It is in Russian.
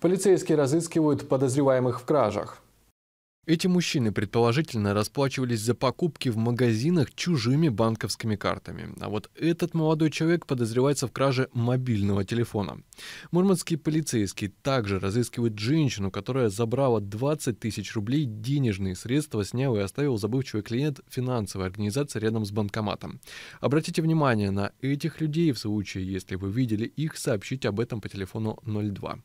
Полицейские разыскивают подозреваемых в кражах. Эти мужчины предположительно расплачивались за покупки в магазинах чужими банковскими картами. А вот этот молодой человек подозревается в краже мобильного телефона. Мурманские полицейские также разыскивают женщину, которая забрала 20 тысяч рублей денежные средства, снял и оставил забывчивый клиент финансовой организации рядом с банкоматом. Обратите внимание на этих людей в случае, если вы видели их, сообщите об этом по телефону 02.